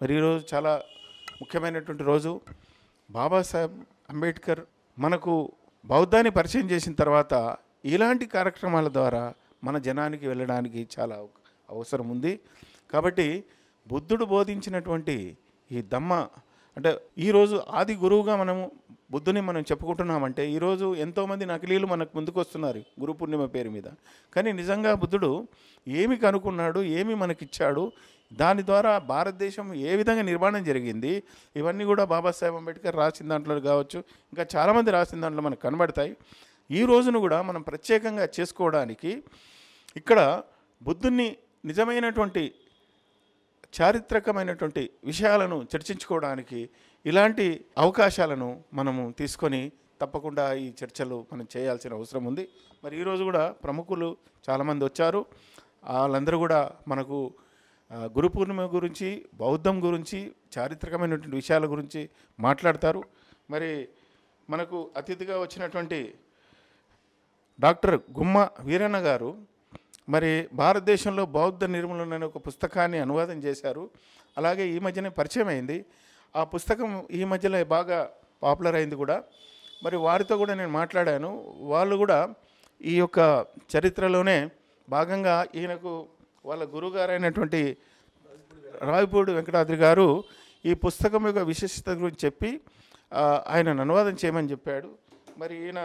మరి ఈరోజు చాలా ముఖ్యమైనటువంటి రోజు బాబాసాహెబ్ అంబేద్కర్ మనకు బౌద్ధాన్ని పరిచయం చేసిన తర్వాత ఇలాంటి కార్యక్రమాల ద్వారా మన జనానికి వెళ్ళడానికి చాలా అవసరం ఉంది కాబట్టి బుద్ధుడు బోధించినటువంటి ఈ దమ్మ అంటే ఈరోజు ఆది గురువుగా మనము బుద్ధుని మనం చెప్పుకుంటున్నామంటే ఈరోజు ఎంతోమంది నకిలీలు మనకు ముందుకు వస్తున్నారు గురు పూర్ణిమ పేరు మీద కానీ నిజంగా బుద్ధుడు ఏమి కనుక్కున్నాడు ఏమి మనకిచ్చాడు దాని ద్వారా భారతదేశం ఏ విధంగా నిర్మాణం జరిగింది ఇవన్నీ కూడా బాబాసాహెబ్ అంబేద్కర్ రాసిన దాంట్లో కావచ్చు ఇంకా చాలామంది రాసిన దాంట్లో మనకు కనబడతాయి ఈ రోజును కూడా మనం ప్రత్యేకంగా చేసుకోవడానికి ఇక్కడ బుద్ధుని నిజమైనటువంటి చారిత్రకమైనటువంటి విషయాలను చర్చించుకోవడానికి ఇలాంటి అవకాశాలను మనము తీసుకొని తప్పకుండా ఈ చర్చలు మనం చేయాల్సిన అవసరం ఉంది మరి ఈరోజు కూడా ప్రముఖులు చాలామంది వచ్చారు వాళ్ళందరూ కూడా మనకు గురు పూర్ణిమ గురించి బౌద్ధం గురించి చారిత్రకమైనటువంటి విషయాల గురించి మాట్లాడతారు మరి మనకు అతిథిగా వచ్చినటువంటి డాక్టర్ గుమ్మ వీరన్న గారు మరి భారతదేశంలో బౌద్ధ నిర్మూలన అనే ఒక పుస్తకాన్ని అనువాదం చేశారు అలాగే ఈ మధ్యనే పరిచయం అయింది ఆ పుస్తకం ఈ మధ్యలో బాగా పాపులర్ అయింది కూడా మరి వారితో కూడా నేను మాట్లాడాను వాళ్ళు కూడా ఈ యొక్క చరిత్రలోనే భాగంగా ఈయనకు వాళ్ళ గురుగారైనటువంటి రాయపూడి వెంకటాద్రి గారు ఈ పుస్తకం యొక్క విశిష్టత గురించి చెప్పి ఆయనను అనువాదం చేయమని చెప్పాడు మరి ఈయన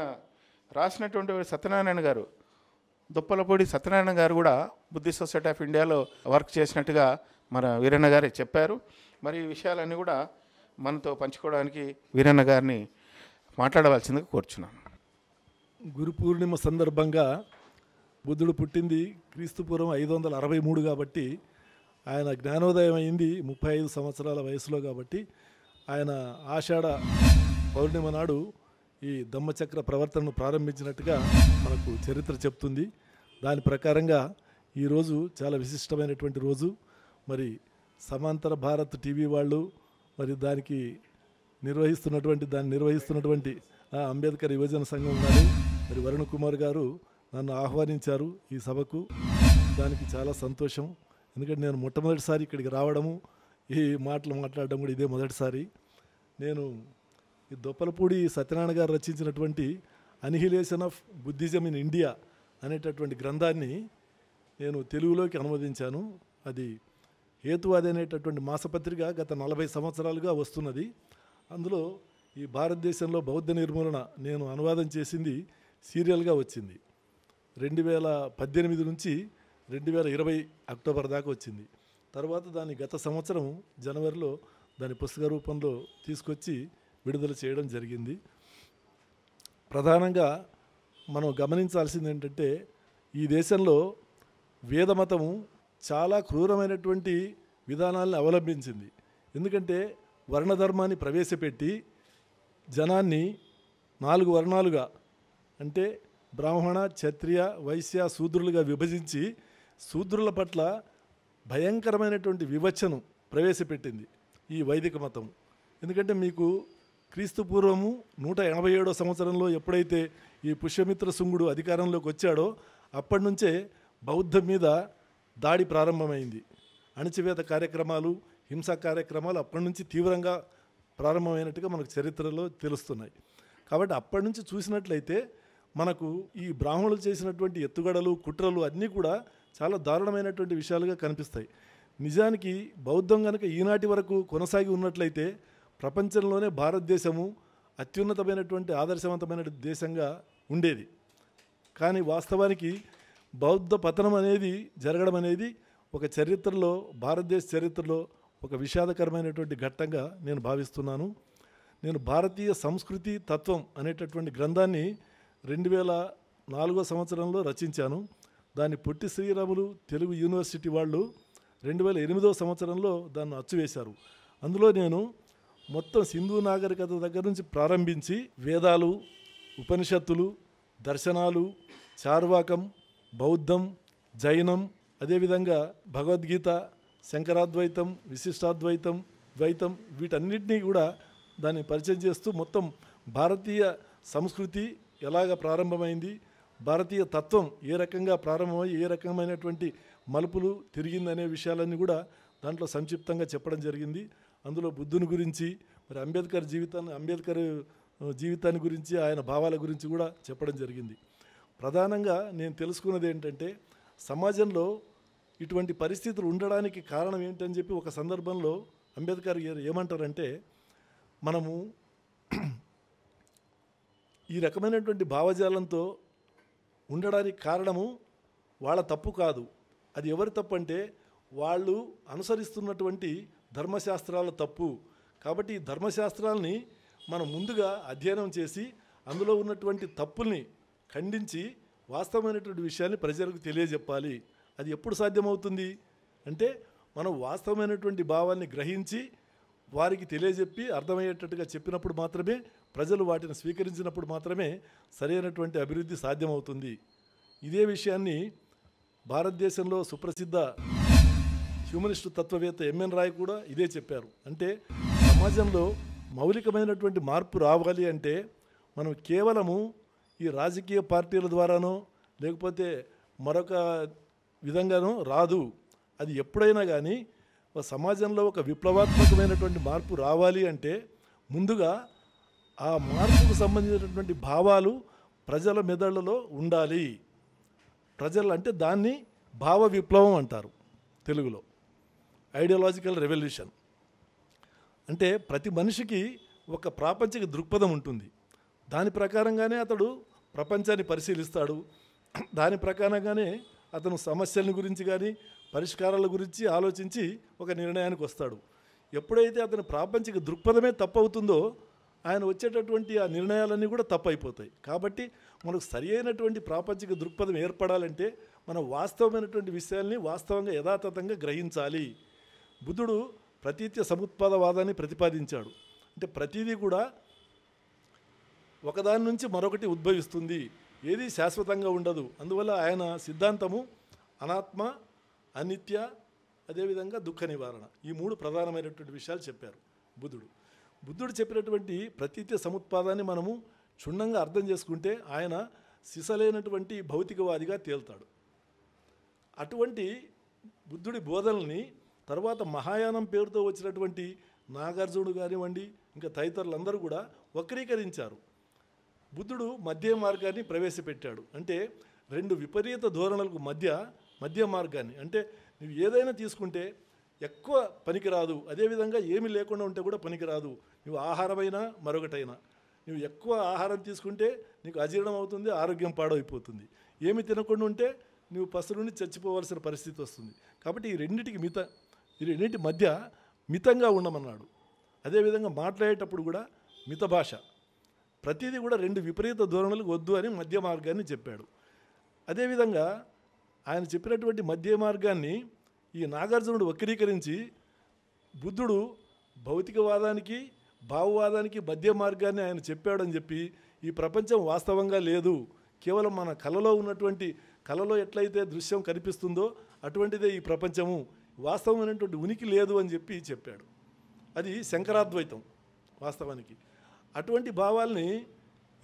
రాసినటువంటి సత్యనారాయణ గారు దుప్పలపూడి సత్యనారాయణ గారు కూడా బుద్ధి సొసైటీ ఆఫ్ ఇండియాలో వర్క్ చేసినట్టుగా మన వీరన్న గారే చెప్పారు మరి ఈ విషయాలన్నీ కూడా మనతో పంచుకోవడానికి వీరన్న గారిని మాట్లాడవలసిందిగా కోరుచున్నాను గురు పూర్ణిమ సందర్భంగా బుద్ధుడు పుట్టింది క్రీస్తుపూర్వం ఐదు వందల అరవై మూడు కాబట్టి ఆయన జ్ఞానోదయం అయింది ముప్పై ఐదు సంవత్సరాల వయసులో కాబట్టి ఆయన ఆషాఢ పౌర్ణిమ నాడు ఈ దమ్మచక్ర ప్రవర్తనను ప్రారంభించినట్టుగా మనకు చరిత్ర చెప్తుంది దాని ప్రకారంగా ఈరోజు చాలా విశిష్టమైనటువంటి రోజు మరి సమాంతర భారత్ టీవీ వాళ్ళు మరి దానికి నిర్వహిస్తున్నటువంటి దాన్ని నిర్వహిస్తున్నటువంటి అంబేద్కర్ యువజన సంఘం గారు మరి వరుణ్ కుమార్ గారు నన్ను ఆహ్వానించారు ఈ సభకు దానికి చాలా సంతోషం ఎందుకంటే నేను మొట్టమొదటిసారి ఇక్కడికి రావడము ఈ మాటలు మాట్లాడడం కూడా ఇదే మొదటిసారి నేను ఈ దొప్పలపూడి సత్యనారాయణ గారు రచించినటువంటి annihilation of Buddhism in India అనేటటువంటి గ్రంథాన్ని నేను తెలుగులోకి అనువదించాను అది హేతువాది అనేటటువంటి మాసపత్రిక గత నలభై సంవత్సరాలుగా వస్తున్నది అందులో ఈ భారతదేశంలో బౌద్ధ నిర్మూలన నేను అనువాదం చేసింది సీరియల్గా వచ్చింది రెండు వేల పద్దెనిమిది నుంచి రెండు వేల ఇరవై అక్టోబర్ దాకా వచ్చింది తర్వాత దాన్ని గత సంవత్సరం జనవరిలో దాని పుస్తక రూపంలో తీసుకొచ్చి విడుదల చేయడం జరిగింది ప్రధానంగా మనం గమనించాల్సింది ఏంటంటే ఈ దేశంలో వేదమతము చాలా క్రూరమైనటువంటి విధానాలను అవలంబించింది ఎందుకంటే వర్ణధర్మాన్ని ప్రవేశపెట్టి జనాన్ని నాలుగు వర్ణాలుగా అంటే బ్రాహ్మణ క్షత్రియ వైశ్య శూద్రులుగా విభజించి శూద్రుల పట్ల భయంకరమైనటువంటి వివక్షను ప్రవేశపెట్టింది ఈ వైదిక మతం ఎందుకంటే మీకు క్రీస్తు పూర్వము నూట ఎనభై ఏడో సంవత్సరంలో ఎప్పుడైతే ఈ పుష్యమిత్ర శృంగుడు అధికారంలోకి వచ్చాడో అప్పటి నుంచే బౌద్ధం మీద దాడి ప్రారంభమైంది అణచివేత కార్యక్రమాలు హింసా కార్యక్రమాలు అప్పటి నుంచి తీవ్రంగా ప్రారంభమైనట్టుగా మనకు చరిత్రలో తెలుస్తున్నాయి కాబట్టి అప్పటి నుంచి చూసినట్లయితే మనకు ఈ బ్రాహ్మణులు చేసినటువంటి ఎత్తుగడలు కుట్రలు అన్నీ కూడా చాలా దారుణమైనటువంటి విషయాలుగా కనిపిస్తాయి నిజానికి బౌద్ధం కనుక ఈనాటి వరకు కొనసాగి ఉన్నట్లయితే ప్రపంచంలోనే భారతదేశము అత్యున్నతమైనటువంటి ఆదర్శవంతమైన దేశంగా ఉండేది కానీ వాస్తవానికి బౌద్ధ పతనం అనేది జరగడం అనేది ఒక చరిత్రలో భారతదేశ చరిత్రలో ఒక విషాదకరమైనటువంటి ఘట్టంగా నేను భావిస్తున్నాను నేను భారతీయ సంస్కృతి తత్వం అనేటటువంటి గ్రంథాన్ని రెండు వేల నాలుగో సంవత్సరంలో రచించాను దాన్ని పొట్టి శ్రీరాములు తెలుగు యూనివర్సిటీ వాళ్ళు రెండు వేల ఎనిమిదో సంవత్సరంలో దాన్ని అచ్చువేశారు అందులో నేను మొత్తం సింధు నాగరికత దగ్గర నుంచి ప్రారంభించి వేదాలు ఉపనిషత్తులు దర్శనాలు చార్వాకం బౌద్ధం జైనం అదేవిధంగా భగవద్గీత శంకరాద్వైతం విశిష్టాద్వైతం ద్వైతం వీటన్నిటినీ కూడా దాన్ని పరిచయం చేస్తూ మొత్తం భారతీయ సంస్కృతి ఎలాగ ప్రారంభమైంది భారతీయ తత్వం ఏ రకంగా ప్రారంభమై ఏ రకమైనటువంటి మలుపులు తిరిగింది అనే విషయాలన్నీ కూడా దాంట్లో సంక్షిప్తంగా చెప్పడం జరిగింది అందులో బుద్ధుని గురించి మరి అంబేద్కర్ జీవితాన్ని అంబేద్కర్ జీవితాన్ని గురించి ఆయన భావాల గురించి కూడా చెప్పడం జరిగింది ప్రధానంగా నేను తెలుసుకున్నది ఏంటంటే సమాజంలో ఇటువంటి పరిస్థితులు ఉండడానికి కారణం ఏంటని చెప్పి ఒక సందర్భంలో అంబేద్కర్ గారు ఏమంటారంటే మనము ఈ రకమైనటువంటి భావజాలంతో ఉండడానికి కారణము వాళ్ళ తప్పు కాదు అది ఎవరి తప్పు అంటే వాళ్ళు అనుసరిస్తున్నటువంటి ధర్మశాస్త్రాల తప్పు కాబట్టి ఈ ధర్మశాస్త్రాల్ని మనం ముందుగా అధ్యయనం చేసి అందులో ఉన్నటువంటి తప్పుల్ని ఖండించి వాస్తవమైనటువంటి విషయాన్ని ప్రజలకు తెలియజెప్పాలి అది ఎప్పుడు సాధ్యమవుతుంది అంటే మనం వాస్తవమైనటువంటి భావాన్ని గ్రహించి వారికి తెలియజెప్పి అర్థమయ్యేటట్టుగా చెప్పినప్పుడు మాత్రమే ప్రజలు వాటిని స్వీకరించినప్పుడు మాత్రమే సరైనటువంటి అభివృద్ధి సాధ్యమవుతుంది ఇదే విషయాన్ని భారతదేశంలో సుప్రసిద్ధ హ్యూమనిస్టు తత్వవేత్త ఎంఎన్ రాయ్ కూడా ఇదే చెప్పారు అంటే సమాజంలో మౌలికమైనటువంటి మార్పు రావాలి అంటే మనం కేవలము ఈ రాజకీయ పార్టీల ద్వారానో లేకపోతే మరొక విధంగానో రాదు అది ఎప్పుడైనా కానీ సమాజంలో ఒక విప్లవాత్మకమైనటువంటి మార్పు రావాలి అంటే ముందుగా ఆ మార్పుకు సంబంధించినటువంటి భావాలు ప్రజల మెదళ్లలో ఉండాలి ప్రజలు అంటే దాన్ని భావ విప్లవం అంటారు తెలుగులో ఐడియాలజికల్ రెవల్యూషన్ అంటే ప్రతి మనిషికి ఒక ప్రాపంచిక దృక్పథం ఉంటుంది దాని ప్రకారంగానే అతడు ప్రపంచాన్ని పరిశీలిస్తాడు దాని ప్రకారంగానే అతను సమస్యల గురించి కానీ పరిష్కారాల గురించి ఆలోచించి ఒక నిర్ణయానికి వస్తాడు ఎప్పుడైతే అతని ప్రాపంచిక దృక్పథమే తప్పవుతుందో ఆయన వచ్చేటటువంటి ఆ నిర్ణయాలన్నీ కూడా తప్పైపోతాయి కాబట్టి మనకు సరి అయినటువంటి ప్రాపంచిక దృక్పథం ఏర్పడాలంటే మనం వాస్తవమైనటువంటి విషయాల్ని వాస్తవంగా యథాతథంగా గ్రహించాలి బుద్ధుడు ప్రతీత్య సముత్పాదవాదాన్ని ప్రతిపాదించాడు అంటే ప్రతీది కూడా ఒకదాని నుంచి మరొకటి ఉద్భవిస్తుంది ఏది శాశ్వతంగా ఉండదు అందువల్ల ఆయన సిద్ధాంతము అనాత్మ అనిత్య అదేవిధంగా దుఃఖ నివారణ ఈ మూడు ప్రధానమైనటువంటి విషయాలు చెప్పారు బుద్ధుడు బుద్ధుడు చెప్పినటువంటి ప్రతీత్య సముత్పాదాన్ని మనము క్షుణ్ణంగా అర్థం చేసుకుంటే ఆయన సిసలేనటువంటి భౌతికవాదిగా తేల్తాడు అటువంటి బుద్ధుడి బోధనల్ని తర్వాత మహాయానం పేరుతో వచ్చినటువంటి నాగార్జునుడు కానివ్వండి ఇంకా తదితరులందరూ కూడా వక్రీకరించారు బుద్ధుడు మధ్య మార్గాన్ని ప్రవేశపెట్టాడు అంటే రెండు విపరీత ధోరణులకు మధ్య మధ్య మార్గాన్ని అంటే నువ్వు ఏదైనా తీసుకుంటే ఎక్కువ పనికిరాదు అదేవిధంగా ఏమి లేకుండా ఉంటే కూడా పనికిరాదు నువ్వు ఆహారమైనా మరొకటైనా నువ్వు ఎక్కువ ఆహారం తీసుకుంటే నీకు అజీర్ణం అవుతుంది ఆరోగ్యం పాడైపోతుంది ఏమి తినకుండా ఉంటే నువ్వు పసురుని చచ్చిపోవాల్సిన పరిస్థితి వస్తుంది కాబట్టి ఈ రెండింటికి మిత ఈ రెండింటి మధ్య మితంగా ఉండమన్నాడు అదేవిధంగా మాట్లాడేటప్పుడు కూడా మిత భాష ప్రతిదీ కూడా రెండు విపరీత ధోరణులు వద్దు అని మధ్య మార్గాన్ని చెప్పాడు అదేవిధంగా ఆయన చెప్పినటువంటి మధ్య మార్గాన్ని ఈ నాగార్జునుడు వక్రీకరించి బుద్ధుడు భౌతికవాదానికి భావవాదానికి మధ్య మార్గాన్ని ఆయన చెప్పాడని చెప్పి ఈ ప్రపంచం వాస్తవంగా లేదు కేవలం మన కళలో ఉన్నటువంటి కళలో ఎట్లయితే దృశ్యం కనిపిస్తుందో అటువంటిదే ఈ ప్రపంచము వాస్తవమైనటువంటి ఉనికి లేదు అని చెప్పి చెప్పాడు అది శంకరాద్వైతం వాస్తవానికి అటువంటి భావాల్ని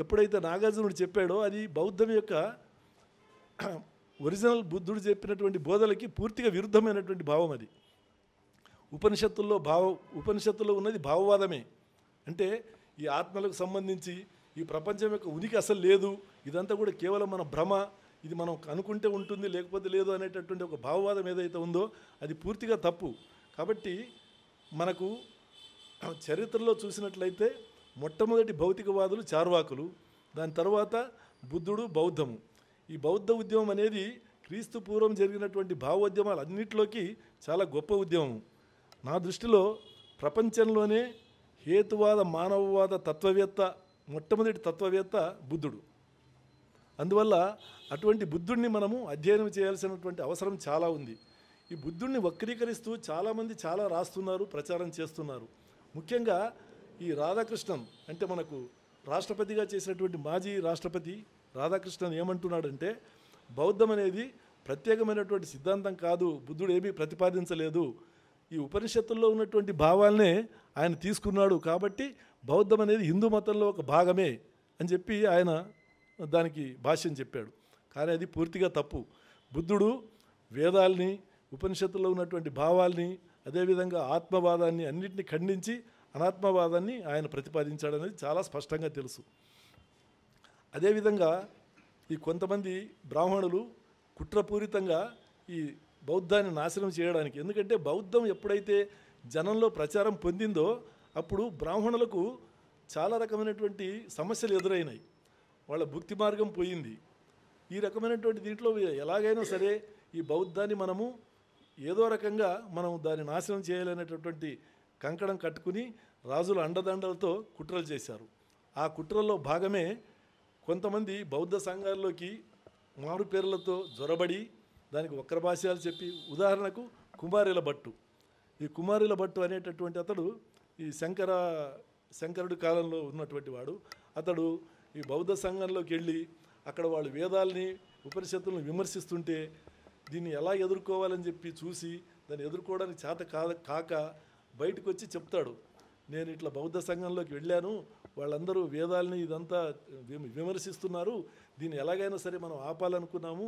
ఎప్పుడైతే నాగార్జునుడు చెప్పాడో అది బౌద్ధం యొక్క ఒరిజినల్ బుద్ధుడు చెప్పినటువంటి బోధలకి పూర్తిగా విరుద్ధమైనటువంటి భావం అది ఉపనిషత్తుల్లో భావ ఉపనిషత్తుల్లో ఉన్నది భావవాదమే అంటే ఈ ఆత్మలకు సంబంధించి ఈ ప్రపంచం యొక్క ఉనికి అసలు లేదు ఇదంతా కూడా కేవలం మన భ్రమ ఇది మనం అనుకుంటే ఉంటుంది లేకపోతే లేదు అనేటటువంటి ఒక భావవాదం ఏదైతే ఉందో అది పూర్తిగా తప్పు కాబట్టి మనకు చరిత్రలో చూసినట్లయితే మొట్టమొదటి భౌతికవాదులు చార్వాకులు దాని తర్వాత బుద్ధుడు బౌద్ధము ఈ బౌద్ధ ఉద్యమం అనేది క్రీస్తు పూర్వం జరిగినటువంటి భావోద్యమాలు అన్నింటిలోకి చాలా గొప్ప ఉద్యమం నా దృష్టిలో ప్రపంచంలోనే హేతువాద మానవవాద తత్వవేత్త మొట్టమొదటి తత్వవేత్త బుద్ధుడు అందువల్ల అటువంటి బుద్ధుడిని మనము అధ్యయనం చేయాల్సినటువంటి అవసరం చాలా ఉంది ఈ బుద్ధుడిని వక్రీకరిస్తూ చాలామంది చాలా రాస్తున్నారు ప్రచారం చేస్తున్నారు ముఖ్యంగా ఈ రాధాకృష్ణన్ అంటే మనకు రాష్ట్రపతిగా చేసినటువంటి మాజీ రాష్ట్రపతి రాధాకృష్ణన్ ఏమంటున్నాడంటే బౌద్ధం అనేది ప్రత్యేకమైనటువంటి సిద్ధాంతం కాదు బుద్ధుడు ఏమీ ప్రతిపాదించలేదు ఈ ఉపనిషత్తుల్లో ఉన్నటువంటి భావాలనే ఆయన తీసుకున్నాడు కాబట్టి బౌద్ధం అనేది హిందూ మతంలో ఒక భాగమే అని చెప్పి ఆయన దానికి భాష్యం చెప్పాడు కానీ అది పూర్తిగా తప్పు బుద్ధుడు వేదాల్ని ఉపనిషత్తులో ఉన్నటువంటి భావాల్ని అదేవిధంగా ఆత్మవాదాన్ని అన్నింటినీ ఖండించి అనాత్మవాదాన్ని ఆయన ప్రతిపాదించాడనేది చాలా స్పష్టంగా తెలుసు అదేవిధంగా ఈ కొంతమంది బ్రాహ్మణులు కుట్రపూరితంగా ఈ బౌద్ధాన్ని నాశనం చేయడానికి ఎందుకంటే బౌద్ధం ఎప్పుడైతే జనంలో ప్రచారం పొందిందో అప్పుడు బ్రాహ్మణులకు చాలా రకమైనటువంటి సమస్యలు ఎదురైనాయి వాళ్ళ భుక్తి మార్గం పోయింది ఈ రకమైనటువంటి దీంట్లో ఎలాగైనా సరే ఈ బౌద్ధాన్ని మనము ఏదో రకంగా మనం దాన్ని నాశనం చేయాలనేటటువంటి కంకణం కట్టుకుని రాజుల అండదండలతో కుట్రలు చేశారు ఆ కుట్రల్లో భాగమే కొంతమంది బౌద్ధ సంఘాల్లోకి మారు పేర్లతో జొరబడి దానికి వక్రభాష్యాలు చెప్పి ఉదాహరణకు కుమారుల భట్టు ఈ కుమారుల భట్టు అనేటటువంటి అతడు ఈ శంకర శంకరుడి కాలంలో ఉన్నటువంటి వాడు అతడు ఈ బౌద్ధ సంఘంలోకి వెళ్ళి అక్కడ వాళ్ళు వేదాలని ఉపనిషత్తులను విమర్శిస్తుంటే దీన్ని ఎలా ఎదుర్కోవాలని చెప్పి చూసి దాన్ని ఎదుర్కోవడానికి చేత కాక బయటకు వచ్చి చెప్తాడు నేను ఇట్లా బౌద్ధ సంఘంలోకి వెళ్ళాను వాళ్ళందరూ వేదాలని ఇదంతా విమర్శిస్తున్నారు దీన్ని ఎలాగైనా సరే మనం ఆపాలనుకున్నాము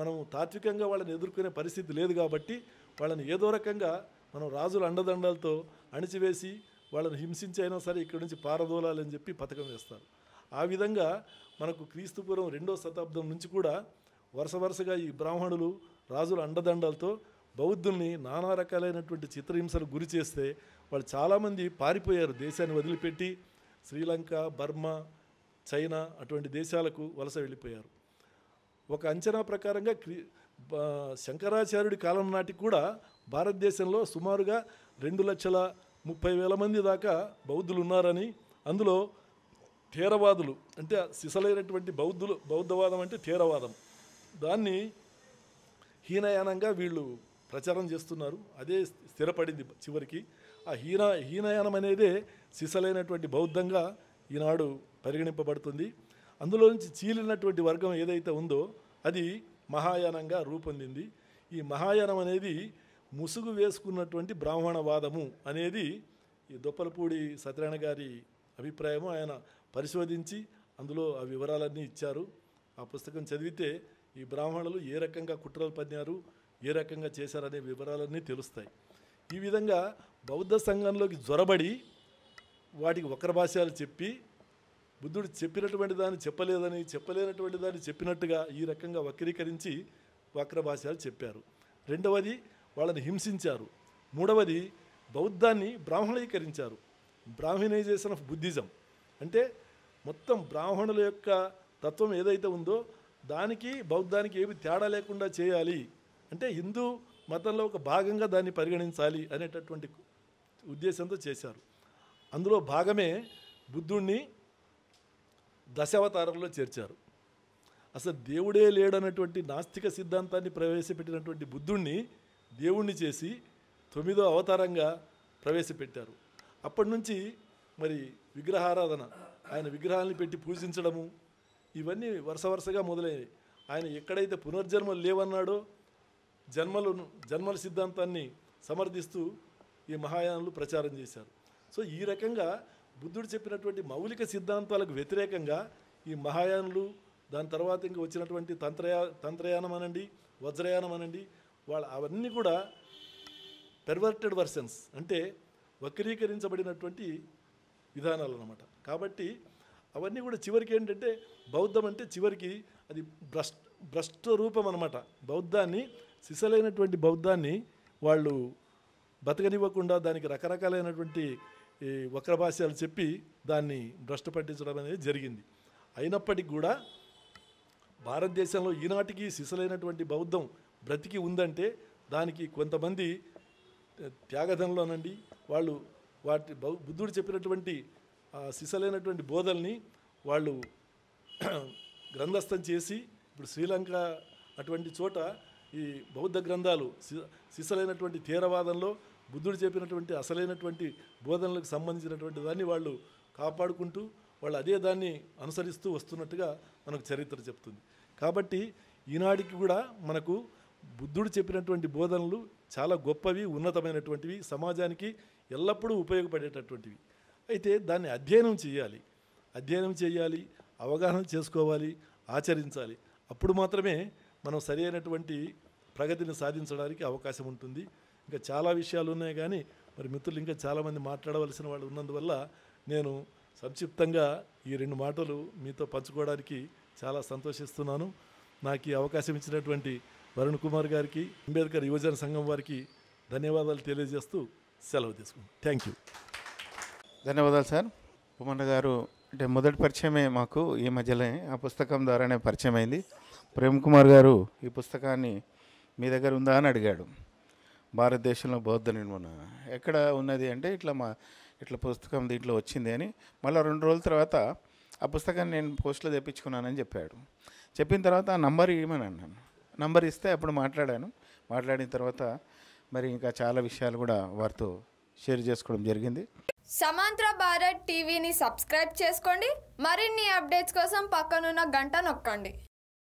మనం తాత్వికంగా వాళ్ళని ఎదుర్కొనే పరిస్థితి లేదు కాబట్టి వాళ్ళని ఏదో రకంగా మనం రాజుల అండదండలతో అణిచివేసి వాళ్ళని హింసించైనా సరే ఇక్కడి నుంచి పారదోలాలని చెప్పి పథకం వేస్తారు ఆ విధంగా మనకు క్రీస్తుపూర్వం రెండో శతాబ్దం నుంచి కూడా వరుస వరుసగా ఈ బ్రాహ్మణులు రాజుల అండదండలతో బౌద్ధుల్ని నానా రకాలైనటువంటి చిత్రహింసలు గురి చేస్తే వాళ్ళు చాలామంది పారిపోయారు దేశాన్ని వదిలిపెట్టి శ్రీలంక బర్మా చైనా అటువంటి దేశాలకు వలస వెళ్ళిపోయారు ఒక అంచనా ప్రకారంగా క్రీ శంకరాచార్యుడి కాలం నాటి కూడా భారతదేశంలో సుమారుగా రెండు లక్షల ముప్పై వేల మంది దాకా బౌద్ధులు ఉన్నారని అందులో థేరవాదులు అంటే సిసలైనటువంటి బౌద్ధులు బౌద్ధవాదం అంటే థేరవాదం దాన్ని హీనయానంగా వీళ్ళు ప్రచారం చేస్తున్నారు అదే స్థిరపడింది చివరికి ఆ హీన హీనయానం అనేదే సిసలైనటువంటి బౌద్ధంగా ఈనాడు పరిగణింపబడుతుంది అందులో నుంచి చీలినటువంటి వర్గం ఏదైతే ఉందో అది మహాయానంగా రూపొందింది ఈ మహాయానం అనేది ముసుగు వేసుకున్నటువంటి బ్రాహ్మణవాదము అనేది ఈ దొప్పలపూడి సత్యనారాయణ గారి అభిప్రాయము ఆయన పరిశోధించి అందులో ఆ వివరాలన్నీ ఇచ్చారు ఆ పుస్తకం చదివితే ఈ బ్రాహ్మణులు ఏ రకంగా కుట్రలు పన్నారు ఏ రకంగా చేశారనే వివరాలన్నీ తెలుస్తాయి ఈ విధంగా బౌద్ధ సంఘంలోకి జ్వరబడి వాటికి వక్ర చెప్పి బుద్ధుడు చెప్పినటువంటి దాన్ని చెప్పలేదని చెప్పలేనటువంటి దాన్ని చెప్పినట్టుగా ఈ రకంగా వక్రీకరించి వక్ర చెప్పారు రెండవది వాళ్ళని హింసించారు మూడవది బౌద్ధాన్ని బ్రాహ్మణీకరించారు బ్రాహ్మణైజేషన్ ఆఫ్ బుద్ధిజం అంటే మొత్తం బ్రాహ్మణుల యొక్క తత్వం ఏదైతే ఉందో దానికి బౌద్ధానికి ఏమి తేడా లేకుండా చేయాలి అంటే హిందూ మతంలో ఒక భాగంగా దాన్ని పరిగణించాలి అనేటటువంటి ఉద్దేశంతో చేశారు అందులో భాగమే బుద్ధుణ్ణి దశావతారంలో చేర్చారు అసలు దేవుడే లేడన్నటువంటి నాస్తిక సిద్ధాంతాన్ని ప్రవేశపెట్టినటువంటి బుద్ధుణ్ణి దేవుణ్ణి చేసి తొమ్మిదో అవతారంగా ప్రవేశపెట్టారు అప్పటి నుంచి మరి విగ్రహారాధన ఆయన విగ్రహాలను పెట్టి పూజించడము ఇవన్నీ వరుస వరుసగా మొదలైనవి ఆయన ఎక్కడైతే పునర్జన్మలు లేవన్నాడో జన్మలు జన్మల సిద్ధాంతాన్ని సమర్థిస్తూ ఈ మహాయానులు ప్రచారం చేశారు సో ఈ రకంగా బుద్ధుడు చెప్పినటువంటి మౌలిక సిద్ధాంతాలకు వ్యతిరేకంగా ఈ మహాయానులు దాని తర్వాత ఇంకా వచ్చినటువంటి తంత్రయా తంత్రయానం అనండి వజ్రయానం అనండి వాళ్ళ అవన్నీ కూడా పెర్వర్టెడ్ వర్షన్స్ అంటే వక్రీకరించబడినటువంటి విధానాలు అనమాట కాబట్టి అవన్నీ కూడా చివరికి ఏంటంటే బౌద్ధం అంటే చివరికి అది భ్రష్ భ్రష్ట రూపం అనమాట బౌద్ధాన్ని సిసలైనటువంటి బౌద్ధాన్ని వాళ్ళు బతకనివ్వకుండా దానికి రకరకాలైనటువంటి వక్రభాష్యాలు చెప్పి దాన్ని భ్రష్ట పట్టించడం అనేది జరిగింది అయినప్పటికీ కూడా భారతదేశంలో ఈనాటికి సిసలైనటువంటి బౌద్ధం బ్రతికి ఉందంటే దానికి కొంతమంది త్యాగధనలోనండి వాళ్ళు వాటి బుద్ధుడు చెప్పినటువంటి సిసలైనటువంటి బోధల్ని వాళ్ళు గ్రంథస్థం చేసి ఇప్పుడు శ్రీలంక అటువంటి చోట ఈ బౌద్ధ గ్రంథాలు సిసలైనటువంటి తీరవాదంలో బుద్ధుడు చెప్పినటువంటి అసలైనటువంటి బోధనలకు సంబంధించినటువంటి దాన్ని వాళ్ళు కాపాడుకుంటూ వాళ్ళు అదే దాన్ని అనుసరిస్తూ వస్తున్నట్టుగా మనకు చరిత్ర చెప్తుంది కాబట్టి ఈనాటికి కూడా మనకు బుద్ధుడు చెప్పినటువంటి బోధనలు చాలా గొప్పవి ఉన్నతమైనటువంటివి సమాజానికి ఎల్లప్పుడూ ఉపయోగపడేటటువంటివి అయితే దాన్ని అధ్యయనం చేయాలి అధ్యయనం చేయాలి అవగాహన చేసుకోవాలి ఆచరించాలి అప్పుడు మాత్రమే మనం సరి అయినటువంటి ప్రగతిని సాధించడానికి అవకాశం ఉంటుంది ఇంకా చాలా విషయాలు ఉన్నాయి కానీ మరి మిత్రులు ఇంకా చాలామంది మాట్లాడవలసిన వాళ్ళు ఉన్నందువల్ల నేను సంక్షిప్తంగా ఈ రెండు మాటలు మీతో పంచుకోవడానికి చాలా సంతోషిస్తున్నాను నాకు ఈ అవకాశం ఇచ్చినటువంటి వరుణ్ కుమార్ గారికి అంబేద్కర్ యువజన సంఘం వారికి ధన్యవాదాలు తెలియజేస్తూ సెలవు తీసుకుంటాం థ్యాంక్ యూ ధన్యవాదాలు సార్ ఉమ్మన్న గారు అంటే మొదటి పరిచయమే మాకు ఈ మధ్యలో ఆ పుస్తకం ద్వారానే పరిచయం అయింది ప్రేమ్ కుమార్ గారు ఈ పుస్తకాన్ని మీ దగ్గర ఉందా అని అడిగాడు భారతదేశంలో బౌద్ధ నిర్మాణ ఎక్కడ ఉన్నది అంటే ఇట్లా మా ఇట్లా పుస్తకం దీంట్లో వచ్చింది అని మళ్ళీ రెండు రోజుల తర్వాత ఆ పుస్తకాన్ని నేను పోస్ట్లో తెప్పించుకున్నానని చెప్పాడు చెప్పిన తర్వాత ఆ నంబర్ ఇవ్వమని అన్నాను నంబర్ ఇస్తే అప్పుడు మాట్లాడాను మాట్లాడిన తర్వాత మరి ఇంకా చాలా విషయాలు కూడా వారితో షేర్ చేసుకోవడం జరిగింది సమాంతర భారత్ టీవీని సబ్స్క్రైబ్ చేసుకోండి మరిన్ని అప్డేట్స్ కోసం పక్కనున్న గంట నొక్కండి